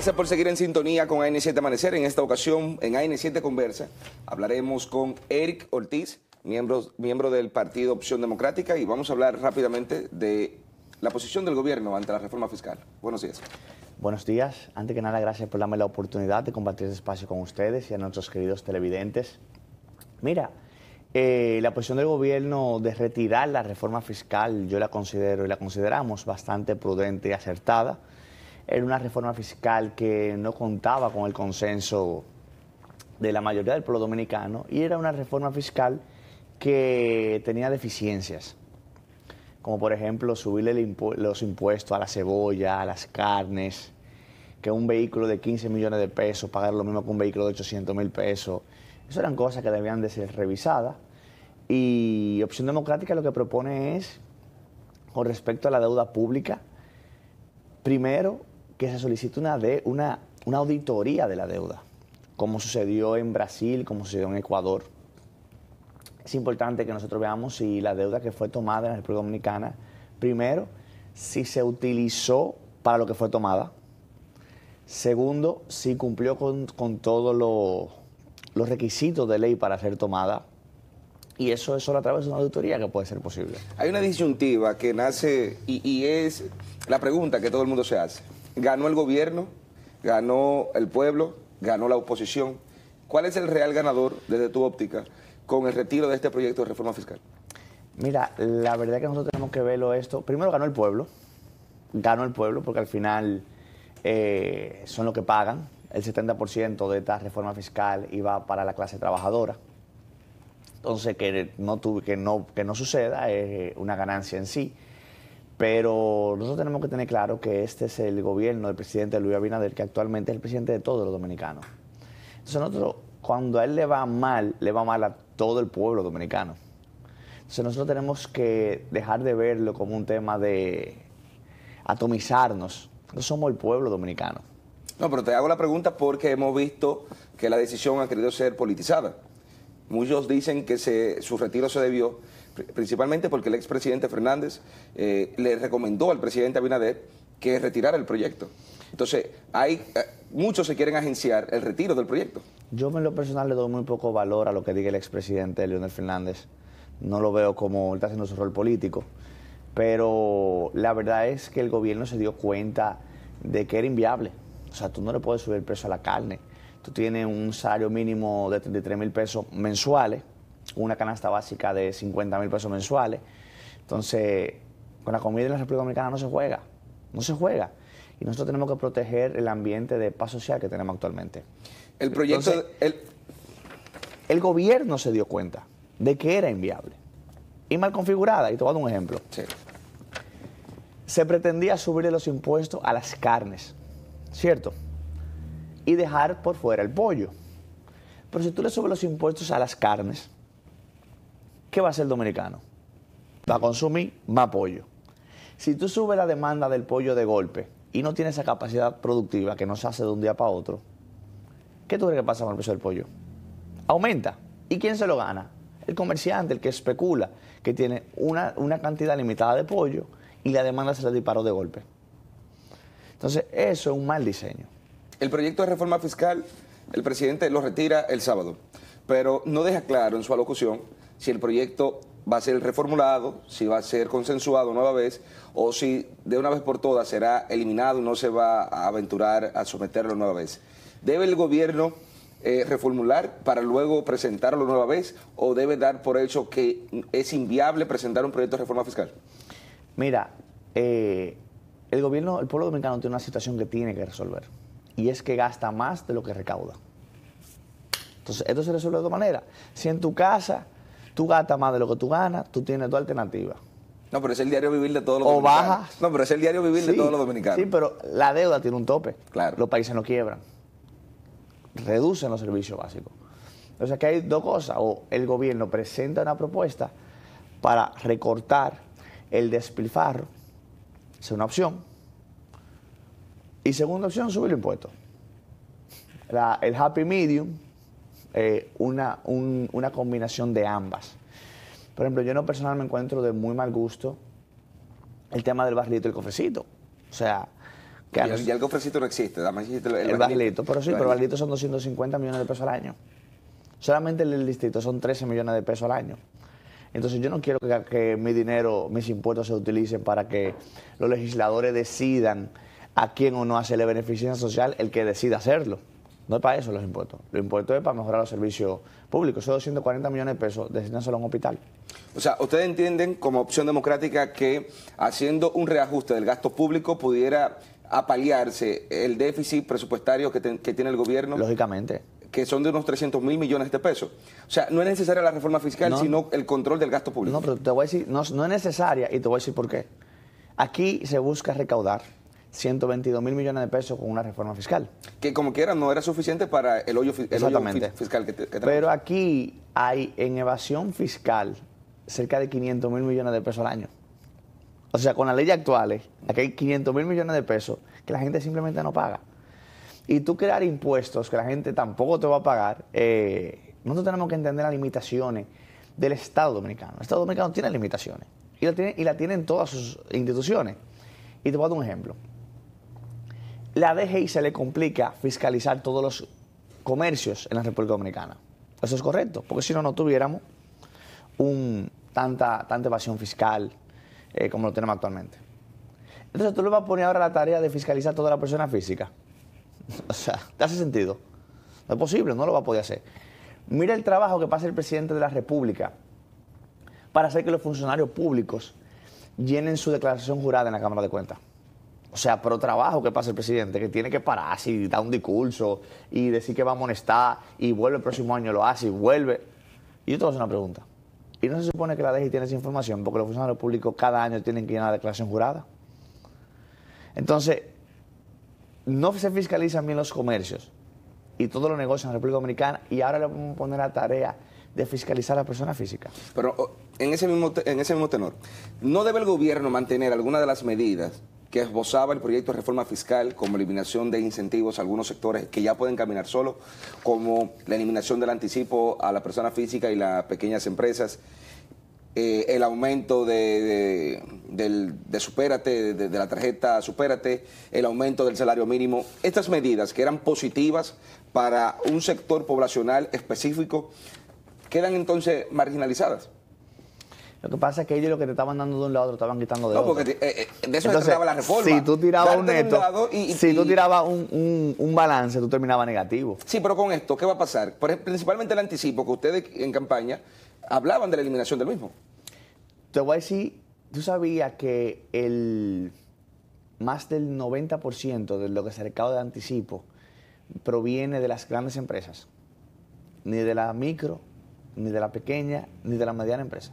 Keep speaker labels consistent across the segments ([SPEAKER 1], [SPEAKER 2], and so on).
[SPEAKER 1] Gracias por seguir en sintonía con AN7 Amanecer. En esta ocasión, en AN7 Conversa, hablaremos con Eric Ortiz, miembro, miembro del Partido Opción Democrática, y vamos a hablar rápidamente de la posición del gobierno ante la reforma fiscal. Buenos días.
[SPEAKER 2] Buenos días. Antes que nada, gracias por darme la oportunidad de compartir este espacio con ustedes y a nuestros queridos televidentes. Mira, eh, la posición del gobierno de retirar la reforma fiscal, yo la considero y la consideramos bastante prudente y acertada era una reforma fiscal que no contaba con el consenso de la mayoría del pueblo dominicano y era una reforma fiscal que tenía deficiencias, como por ejemplo subirle los impuestos a la cebolla, a las carnes, que un vehículo de 15 millones de pesos pagar lo mismo que un vehículo de 800 mil pesos. Eso eran cosas que debían de ser revisadas. Y Opción Democrática lo que propone es, con respecto a la deuda pública, primero que se solicite una, de, una, una auditoría de la deuda, como sucedió en Brasil, como sucedió en Ecuador. Es importante que nosotros veamos si la deuda que fue tomada en la República Dominicana, primero, si se utilizó para lo que fue tomada. Segundo, si cumplió con, todos los requisitos de ley para ser tomada. Y eso es solo a través de una auditoría que puede ser posible.
[SPEAKER 1] Hay una disyuntiva que nace y es la pregunta que todo el mundo se hace ganó el gobierno, ganó el pueblo, ganó la oposición. ¿Cuál es el real ganador desde tu óptica con el retiro de este proyecto de reforma fiscal?
[SPEAKER 2] Mira, la verdad es que nosotros tenemos que verlo esto. Primero ganó el pueblo, ganó el pueblo porque al final eh, son los que pagan. El 70% de esta reforma fiscal iba para la clase trabajadora. Entonces, que no, tuve, que que no suceda es eh, una ganancia en sí. Pero nosotros tenemos que tener claro que este es el gobierno del presidente Luis Abinader, que actualmente es el presidente de todos los dominicanos. Entonces nosotros, cuando a él le va mal, le va mal a todo el pueblo dominicano. Entonces nosotros tenemos que dejar de verlo como un tema de atomizarnos. No somos el pueblo dominicano.
[SPEAKER 1] No, pero te hago la pregunta porque hemos visto que la decisión ha querido ser politizada. Muchos dicen que su retiro se debió principalmente porque el expresidente Fernández eh, le recomendó al presidente Abinader que retirara el proyecto. Entonces, hay eh, muchos se quieren agenciar el retiro del proyecto.
[SPEAKER 2] Yo en lo personal le doy muy poco valor a lo que diga el expresidente Leonel Fernández. No lo veo como él está haciendo su rol político. Pero la verdad es que el gobierno se dio cuenta de que era inviable. O sea, tú no le puedes subir el precio a la carne. Tú tienes un salario mínimo de 33 mil pesos mensuales una canasta básica de 50 mil pesos mensuales. Entonces, con la comida en la República Dominicana no se juega, no se juega. Y nosotros tenemos que proteger el ambiente de paz social que tenemos actualmente. El proyecto... el... gobierno se dio cuenta de que era inviable y mal configurada. Y te voy a dar un ejemplo. Se pretendía subirle los impuestos a las carnes, ¿cierto? Y dejar por fuera el pollo. Pero si tú le subes los impuestos a las carnes, ¿qué va a hacer el dominicano? Va a consumir más pollo. Si tú subes la demanda del pollo de golpe y no tienes esa capacidad productiva que no se hace de un día para otro, ¿qué tú crees que pasa con el precio del pollo? Aumenta. ¿Y quién se lo gana? El comerciante, el que especula, que tiene una, una cantidad limitada de pollo y la demanda se le disparó de golpe. Entonces, eso es un mal diseño.
[SPEAKER 1] El proyecto de reforma fiscal, el presidente lo retira el sábado, pero no deja claro en su alocución si el proyecto va a ser reformulado, si va a ser consensuado nueva vez o si de una vez por todas será eliminado y no se va a aventurar a someterlo nueva vez. ¿Debe el gobierno eh, reformular para luego presentarlo nueva vez o debe dar por hecho que es inviable presentar un proyecto de reforma fiscal?
[SPEAKER 2] Mira, eh, el gobierno, el pueblo dominicano tiene una situación que tiene que resolver y es que gasta más de lo que recauda. Entonces, esto se resuelve de otra manera. Si en tu casa Tú gastas más de lo que tú ganas, tú tienes tu alternativa.
[SPEAKER 1] No, pero es el diario vivir de todos los dominicanos. O bajas. No, pero es el diario vivir de todos los dominicanos. Sí,
[SPEAKER 2] pero la deuda tiene un tope. Claro. Los países no quiebran. Reducen los servicios básicos. O sea que hay dos cosas. O el gobierno presenta una propuesta para recortar el despilfarro. Es una opción. Y segunda opción, subir el impuesto. el happy medium eh, una, una combinación de ambas. Por ejemplo, yo no personalmente personal me encuentro de muy mal gusto el tema del barrilito y el cofrecito. O sea,
[SPEAKER 1] que y, el, y el, cofrecito no existe. el, el, pero sí, pero el barrilito
[SPEAKER 2] son 250 millones de pesos al año. Solamente en el distrito son 13 millones de pesos al año. Entonces yo no quiero que, mi dinero, mis impuestos se utilicen para que los legisladores decidan a quién o no hacerle beneficencia social el que decida hacerlo. No es para eso los impuestos. Los impuestos es para mejorar los servicios públicos. Son 240 millones de pesos, destinados a un hospital.
[SPEAKER 1] O sea, ¿ustedes entienden como opción democrática que haciendo un reajuste del gasto público pudiera apalearse el déficit presupuestario que, tiene el gobierno?
[SPEAKER 2] Lógicamente
[SPEAKER 1] que son de unos 300 mil millones de pesos. O sea, no es necesaria la reforma fiscal, sino el control del gasto público. No, pero
[SPEAKER 2] te voy a decir, no, es necesaria y te voy a decir por qué. Aquí se busca recaudar. 122 mil millones de pesos con una reforma fiscal.
[SPEAKER 1] Que como quiera no era suficiente para el hoyo, fiscal que, Pero
[SPEAKER 2] aquí hay en evasión fiscal cerca de 500 mil millones de pesos al año. O sea, con las leyes actuales, aquí hay 500 mil millones de pesos que la gente simplemente no paga. Y tú crear impuestos que la gente tampoco te va a pagar, eh, nosotros tenemos que entender las limitaciones del Estado dominicano. El Estado dominicano tiene limitaciones y la, tiene, y la tienen todas sus instituciones. Y te voy a dar un ejemplo la DGI se le complica fiscalizar todos los comercios en la República Dominicana. Eso es correcto, porque si no, no tuviéramos un, tanta, tanta evasión fiscal eh, como lo tenemos actualmente. Entonces tú le vas a poner ahora la tarea de fiscalizar toda la persona física. o sea, ¿te hace sentido? No es posible, no lo va a poder hacer. Mira el trabajo que pasa el presidente de la República para hacer que los funcionarios públicos llenen su declaración jurada en la Cámara de Cuentas. O sea, pero trabajo que pasa el presidente, que tiene que parar, y dar un discurso y decir que va a amonestar y vuelve el próximo año, lo hace y vuelve. Y yo te voy a hacer una pregunta. ¿Y no se supone que la DEJI tiene esa información? Porque los funcionarios públicos cada año tienen que a la declaración jurada. Entonces, no se fiscalizan bien los comercios y todos los negocios en la República Dominicana y ahora le vamos a poner la tarea de fiscalizar a la persona física.
[SPEAKER 1] Pero oh, en ese mismo, en ese mismo tenor, ¿no debe el gobierno mantener alguna de las medidas que esbozaba el proyecto de reforma fiscal como eliminación de incentivos a algunos sectores que ya pueden caminar solos, como la eliminación del anticipo a la persona física y las pequeñas empresas, eh, el aumento de, la tarjeta Supérate, el aumento del salario mínimo. Estas medidas que eran positivas para un sector poblacional específico quedan entonces marginalizadas.
[SPEAKER 2] Lo que pasa es que ellos lo que te estaban dando de un lado lo estaban quitando de otro. No, porque eh,
[SPEAKER 1] eh, de eso Entonces, la reforma. Si tú tirabas un y, tú un, balance, tú terminabas negativo. Sí, pero con esto, ¿qué va a pasar? Principalmente el anticipo, que ustedes en campaña hablaban de la eliminación del mismo.
[SPEAKER 2] Te voy a decir, tú sabías que el más del 90% de lo que se recauda de anticipo proviene de las grandes empresas, ni de la micro, ni de la pequeña, ni de la mediana empresa.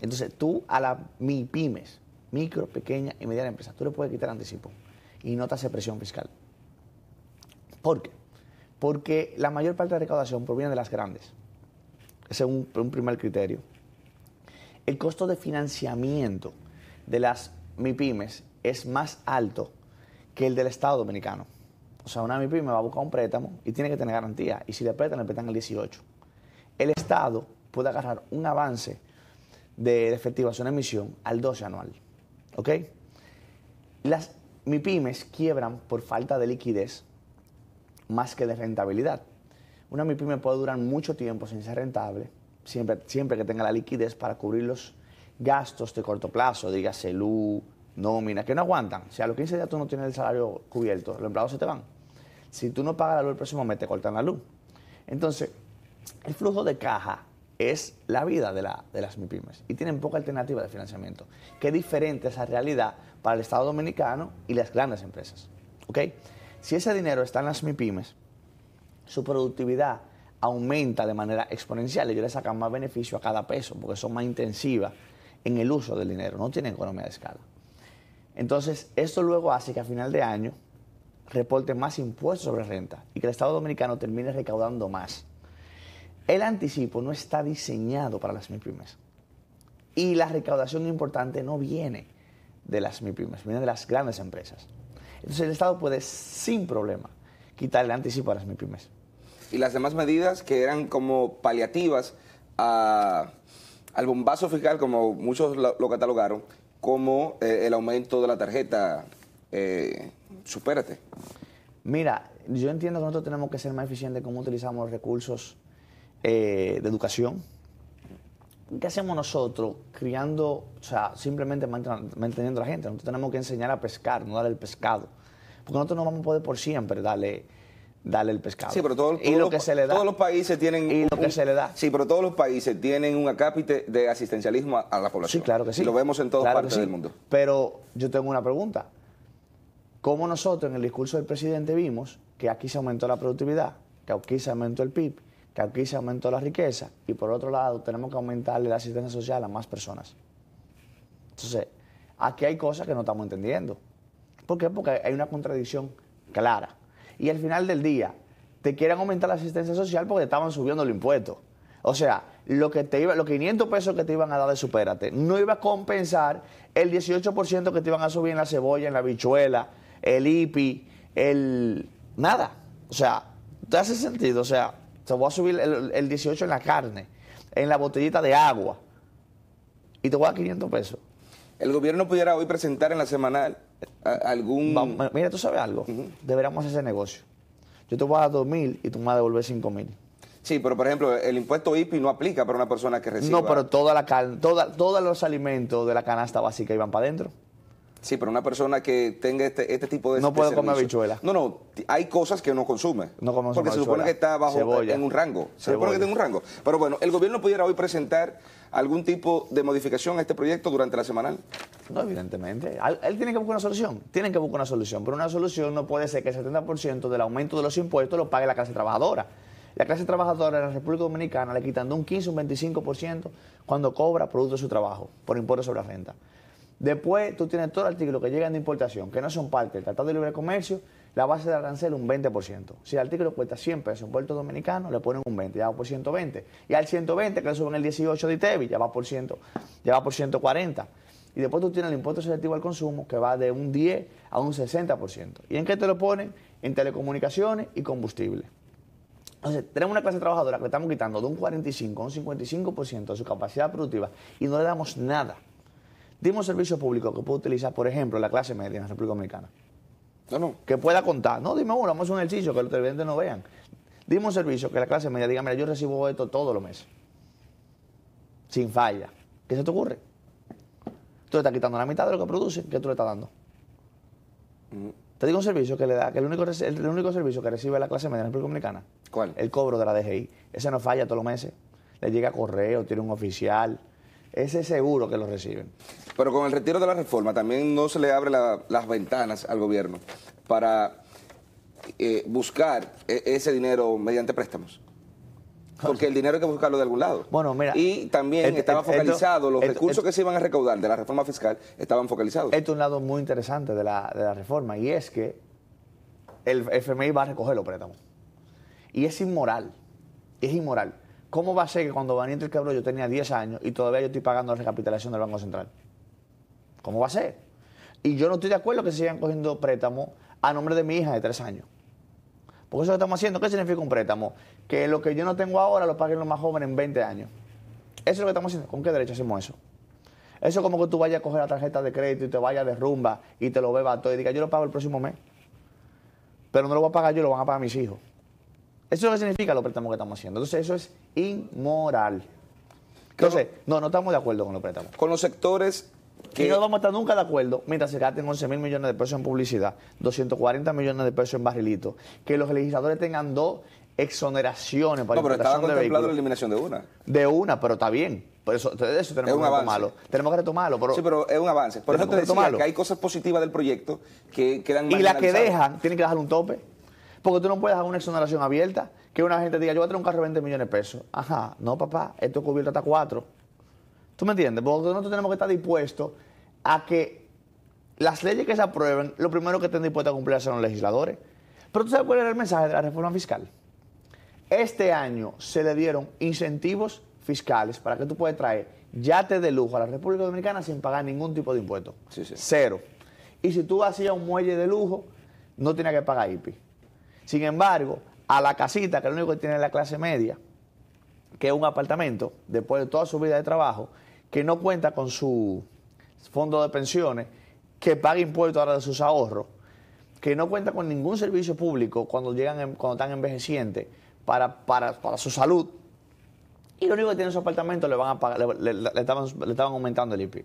[SPEAKER 2] Entonces tú a las mipymes, micro, pequeña y mediana empresa, tú le puedes quitar anticipo y no te hace presión fiscal. ¿Por qué? Porque la mayor parte de la recaudación proviene de las grandes. Ese es un, primer criterio. El costo de financiamiento de las MIPIMES es más alto que el del Estado dominicano. O sea, una mipyme va a buscar un préstamo y tiene que tener garantía. Y si le prestan, le prestan el 18. El Estado puede agarrar un avance de efectivación de emisión al 12 anual. ¿Ok? Las MIPIMES quiebran por falta de liquidez más que de rentabilidad. Una MIPIME puede durar mucho tiempo sin ser rentable, siempre, siempre que tenga la liquidez para cubrir los gastos de corto plazo, dígase luz, nómina, que no aguantan. Si a los 15 días tú no tienes el salario cubierto, los empleados se te van. Si tú no pagas la luz el próximo mes, te cortan la luz. Entonces, el flujo de caja es la vida de, las MIPIMES y tienen poca alternativa de financiamiento. Qué diferente esa realidad para el Estado dominicano y las grandes empresas. Okay. Si ese dinero está en las MIPIMES, su productividad aumenta de manera exponencial. y Ellos le sacan más beneficio a cada peso porque son más intensivas en el uso del dinero, no tienen economía de escala. Entonces, esto luego hace que a final de año reporten más impuestos sobre renta y que el Estado dominicano termine recaudando más. El anticipo no está diseñado para las MIPIMES. Y la recaudación importante no viene de las MIPIMES, viene de las grandes empresas. Entonces el Estado puede sin problema quitar el anticipo a las MIPIMES.
[SPEAKER 1] Y las demás medidas que eran como paliativas ah, al bombazo fiscal, como muchos lo, catalogaron, como eh, el aumento de la tarjeta, eh, supérate.
[SPEAKER 2] Mira, yo entiendo que nosotros tenemos que ser más eficientes cómo utilizamos recursos eh, de educación. ¿Qué hacemos nosotros criando, o sea, simplemente manteniendo a la gente? Nosotros tenemos que enseñar a pescar, no darle el pescado. Porque nosotros no vamos a poder por siempre darle, el pescado. Sí, pero y lo que se le da. todos los
[SPEAKER 1] países tienen... lo un, que se le da. Sí, pero todos los países tienen un acápite de asistencialismo a, la población. Sí,
[SPEAKER 2] claro que sí. Y lo vemos en todas partes del mundo. Pero yo tengo una pregunta. ¿Cómo nosotros en el discurso del presidente vimos que aquí se aumentó la productividad, que aquí se aumentó el PIB, que aquí se aumentó la riqueza y por otro lado tenemos que aumentarle la asistencia social a más personas. Entonces, aquí hay cosas que no estamos entendiendo. ¿Por qué? Porque hay una contradicción clara. Y al final del día, te quieren aumentar la asistencia social porque estaban subiendo el impuesto. O sea, lo que te iba, los 500 pesos que te iban a dar de supérate no iba a compensar el 18% que te iban a subir en la cebolla, en la bichuela, el IPI, el... nada. O sea, te hace sentido, o sea, te voy a subir el, 18 en la carne, en la botellita de agua, y te voy a 500 pesos. El gobierno pudiera hoy presentar en la semanal algún... mira, tú sabes algo, deberíamos hacer ese negocio. Yo te voy a dar 2.000 y tú me vas a devolver 5.000.
[SPEAKER 1] Sí, pero por ejemplo, el impuesto IPI no aplica para una persona que recibe. No, pero
[SPEAKER 2] toda la toda, todos los alimentos de la canasta básica iban para adentro.
[SPEAKER 1] Sí, pero una persona que tenga este, este tipo de No puede comer habichuela. No, no, hay cosas que uno
[SPEAKER 2] consume. No consume Porque se supone que está bajo en un rango. Se supone que está un
[SPEAKER 1] rango. Pero bueno, el gobierno pudiera hoy presentar algún tipo de modificación a este proyecto durante la semanal.
[SPEAKER 2] No, evidentemente. Él tiene que buscar una solución. Tienen que buscar una solución. Pero una solución no puede ser que el 70% del aumento de los impuestos lo pague la clase trabajadora. La clase trabajadora en la República Dominicana le quitan de un 15 un 25% cuando cobra producto de su trabajo por impuestos sobre la renta. Después tú tienes todos los artículos que llegan de importación, que no son parte del Tratado de Libre Comercio, la base de arancel es un 20%. Si el artículo cuesta 100 pesos en Puerto Dominicano, le ponen un 20, ya va por 120. Y al 120, que le suben el 18 de ITEBI, ya va por, 100, ya va por 140. Y después tú tienes el impuesto selectivo al consumo, que va de un 10 a un 60%. ¿Y en qué te lo ponen? En telecomunicaciones y combustible. Entonces, tenemos una clase trabajadora que le estamos quitando de un 45 a un 55% de su capacidad productiva y no le damos nada. Dime un servicio público que pueda utilizar, por ejemplo, la clase media en la República Dominicana. No, Que pueda contar. No, dime uno, vamos a hacer un ejercicio que los televidentes no vean. Dime un servicio que la clase media diga, mira, yo recibo esto todos los meses. Sin falla. ¿Qué se te ocurre? Tú le estás quitando la mitad de lo que produce, ¿qué tú le estás dando? Mm. Te digo un servicio que le da, que el único, el único servicio que recibe la clase media en la República Dominicana. ¿Cuál? El cobro de la DGI. Ese no falla todos los meses. Le llega correo, tiene un oficial ese seguro que lo reciben.
[SPEAKER 1] Pero con el retiro de la reforma también no se le abre las ventanas al gobierno para eh, buscar e, ese dinero mediante préstamos. Porque el dinero hay que buscarlo de algún lado. Bueno, mira. Y también estaban estaba focalizado, los recursos que se iban
[SPEAKER 2] a recaudar de la reforma fiscal estaban focalizados. Esto es un lado muy interesante de la, de la reforma y es que el FMI va a recoger los préstamos. Y es inmoral. Es inmoral. ¿Cómo va a ser que cuando entre el Cabrón yo tenía 10 años y todavía yo estoy pagando la recapitalización del Banco Central? ¿Cómo va a ser? Y yo no estoy de acuerdo que se sigan cogiendo préstamos a nombre de mi hija de 3 años. Porque eso que estamos haciendo, ¿qué significa un préstamo? Que lo que yo no tengo ahora lo paguen los más jóvenes en 20 años. Eso es lo que estamos haciendo. ¿Con qué derecho hacemos eso? Eso es como que tú vayas a coger la tarjeta de crédito y te vayas de rumba y te lo bebas todo y digas, yo lo pago el próximo mes. Pero no lo voy a pagar yo, lo van a pagar mis hijos. Eso es lo que significa los préstamos que estamos haciendo. Entonces, eso es inmoral. Entonces, no, no estamos de acuerdo con los préstamos. Con los sectores que... Y no vamos a estar nunca de acuerdo mientras se gasten 11 mil millones de pesos en publicidad, 240 millones de pesos en barrilitos, que los legisladores tengan dos exoneraciones para no, pero estaba contemplado la eliminación de una. De una, pero está bien. Por eso, eso tenemos que retomarlo. Tenemos que retomarlo. Pero sí, pero
[SPEAKER 1] es un avance. Por eso te decía que hay cosas positivas del proyecto que quedan Y las que dejan,
[SPEAKER 2] tienen que dejar un tope. Porque tú no puedes hacer una exoneración abierta que una gente diga, yo voy a traer un carro de 20 millones de pesos. Ajá, no, papá, esto cubierto hasta cuatro. ¿Tú me entiendes? Porque nosotros tenemos que estar dispuestos a que las leyes que se aprueben, lo primero que estén dispuestos a cumplir son los legisladores. Pero tú sabes cuál era el mensaje de la reforma fiscal. Este año se le dieron incentivos fiscales para que tú puedas traer yates de lujo a la República Dominicana sin pagar ningún tipo de impuesto. Cero. Y si tú hacías un muelle de lujo, no tenías que pagar IPI. Sin embargo, a la casita, que es lo único que tiene la clase media, que es un apartamento, después de toda su vida de trabajo, que no cuenta con su fondo de pensiones, que paga impuestos ahora de sus ahorros, que no cuenta con ningún servicio público cuando llegan cuando están envejecientes para, para, su salud. Y lo único que tiene su apartamento le van a le, estaban, le estaban aumentando el IPI.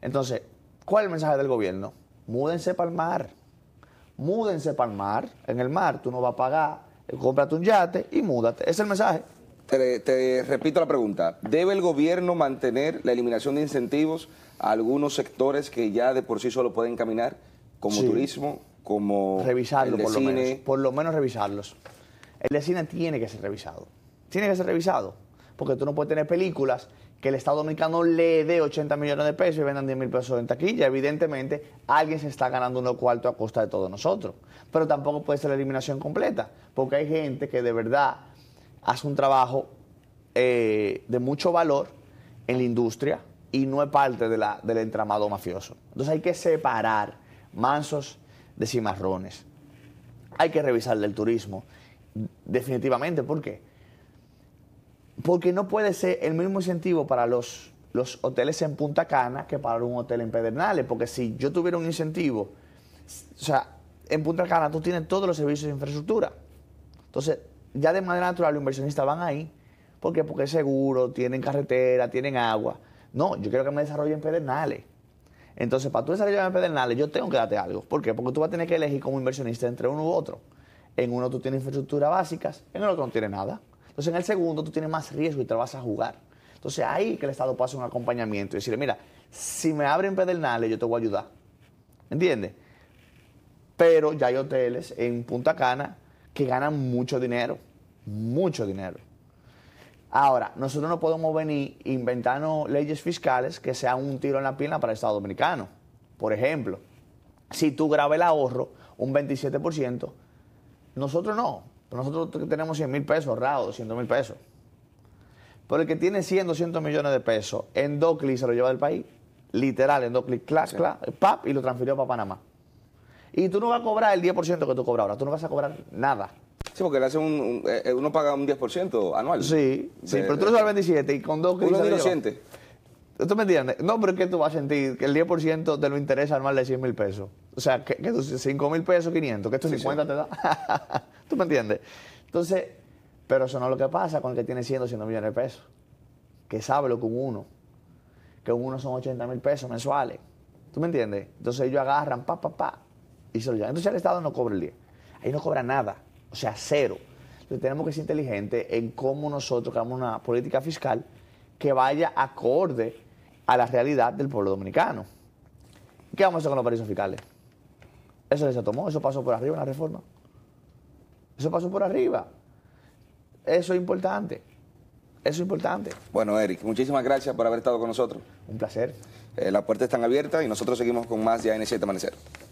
[SPEAKER 2] Entonces, ¿cuál es el mensaje del gobierno? Múdense para el mar múdense para el mar. En el mar tú no vas a pagar, cómprate un yate y múdate. Ese es el mensaje.
[SPEAKER 1] Te, repito la pregunta. ¿Debe el gobierno mantener la eliminación de incentivos a algunos sectores que ya de por sí solo pueden caminar, como turismo, como Revisarlo, por Lo menos,
[SPEAKER 2] por lo menos revisarlos. El de cine tiene que ser revisado. Tiene que ser revisado, porque tú no puedes tener películas que el Estado dominicano le dé 80 millones de pesos y vendan 10 mil pesos en taquilla. Evidentemente, alguien se está ganando unos cuarto a costa de todos nosotros. Pero tampoco puede ser la eliminación completa, porque hay gente que de verdad hace un trabajo eh, de mucho valor en la industria y no es parte de la, del entramado mafioso. Entonces hay que separar mansos de cimarrones. Hay que revisar el turismo, definitivamente. ¿Por qué? porque no puede ser el mismo incentivo para los, los hoteles en Punta Cana que para un hotel en Pedernales, porque si yo tuviera un incentivo, o sea, en Punta Cana tú tienes todos los servicios de infraestructura. Entonces, ya de manera natural los inversionistas van ahí. ¿Por qué? Porque es seguro, tienen carretera, tienen agua. No, yo quiero que me en Pedernales. Entonces, para tú en Pedernales, yo tengo que darte algo. ¿Por qué? Porque tú vas a tener que elegir como inversionista entre uno u otro. En uno tú tienes infraestructuras básicas, en el otro no tienes nada. Entonces, en el segundo tú tienes más riesgo y te lo vas a jugar. Entonces, ahí que el Estado pasa un acompañamiento y decirle, mira, si me abren pedernales, yo te voy a ayudar. ¿Entiendes? Pero ya hay hoteles en Punta Cana que ganan mucho dinero, mucho dinero. Ahora, nosotros no podemos venir e inventando leyes fiscales que sean un tiro en la pierna para el Estado Dominicano. Por ejemplo, si tú grabas el ahorro un 27%, nosotros no nosotros tenemos 100 mil pesos ahorrados, 200 mil pesos. Pero el que tiene 100, 200 millones de pesos, en dos se lo lleva del país. Literal, en dos clics, pap, y lo transfirió para Panamá. Y tú no vas a cobrar el 10% que tú cobras ahora. Tú no vas a cobrar nada. Sí, porque le un, eh, uno paga un 10% anual. Sí, sí pero tú lo el 27 y con dos ¿Tú me entiendes? No, pero es que tú vas a sentir que el 10% te lo interesa al más de 100 mil pesos. O sea, que, que 5 mil pesos, 500, que esto 50 te da. ¿Tú me entiendes? Entonces, pero eso no es lo que pasa con el que tiene 100, 200 millones de pesos. Que sabe lo que un uno. Que un uno son 80 mil pesos mensuales. ¿Tú me entiendes? Entonces ellos agarran, pa, pa, pa, y se lo llevan. Entonces el Estado no cobra el 10. Ahí no cobra nada. O sea, cero. Entonces tenemos que ser inteligentes en cómo nosotros creamos una política fiscal que vaya acorde a la realidad del pueblo dominicano. ¿Qué vamos a hacer con los paraísos fiscales? Eso les tomó, eso pasó por arriba en la reforma. Eso pasó por arriba. Eso es importante. Eso es importante.
[SPEAKER 1] Bueno, Eric, muchísimas gracias por haber estado con nosotros. Un placer. Eh, las puertas están abiertas y nosotros seguimos con más de en 7 Amanecer.